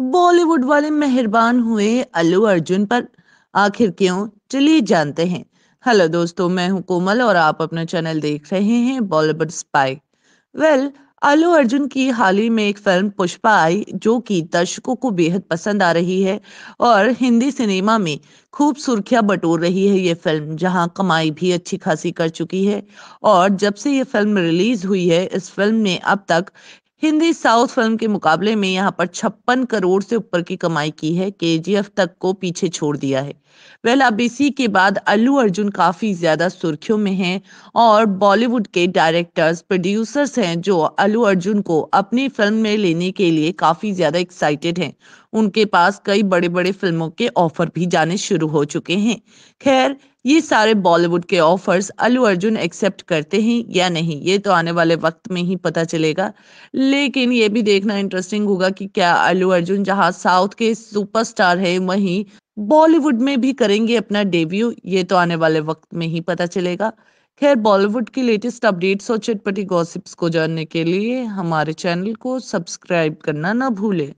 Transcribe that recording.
बॉलीवुड वाले मेहरबान हुए अल्लू अर्जुन पर आखिर क्यों चलिए जानते हैं हेलो दोस्तों मैं हूं कोमल और आप अपना चैनल देख रहे हैं Bollywood spy well Allu Arjun की हाल ही में एक फिल्म पुष्पा आई जो कि दर्शकों को बेहद पसंद आ रही है और हिंदी सिनेमा में खूब सुर्खियां बटोर रही है ये फिल्म जहां कमाई भी अच्छी खासी कर चुकी है और जब से ये फिल्म रिलीज हुई है इस फिल्म ने अब तक हिंदी साउथ फिल्म के मुकाबले में यहाँ पर छप्पन करोड़ से ऊपर की कमाई की है के तक को पीछे छोड़ दिया है वेल अब इसी के बाद अल्लू अर्जुन काफी ज्यादा सुर्खियों में हैं और बॉलीवुड के डायरेक्टर्स प्रोड्यूसर्स हैं जो अल्लू अर्जुन को अपनी फिल्म में लेने के लिए काफी ज्यादा एक्साइटेड हैं उनके पास कई बड़े बड़े फिल्मों के ऑफर भी जाने शुरू हो चुके हैं खैर ये सारे बॉलीवुड के ऑफर्स अलू अर्जुन एक्सेप्ट करते हैं या नहीं ये तो आने वाले वक्त में ही पता चलेगा लेकिन ये भी देखना इंटरेस्टिंग होगा कि क्या अलू अर्जुन जहां साउथ के सुपरस्टार है वहीं बॉलीवुड में भी करेंगे अपना डेब्यू ये तो आने वाले वक्त में ही पता चलेगा खैर बॉलीवुड की लेटेस्ट अपडेट्स और चटपटी गॉसिप्स को जानने के लिए हमारे चैनल को सब्सक्राइब करना ना भूलें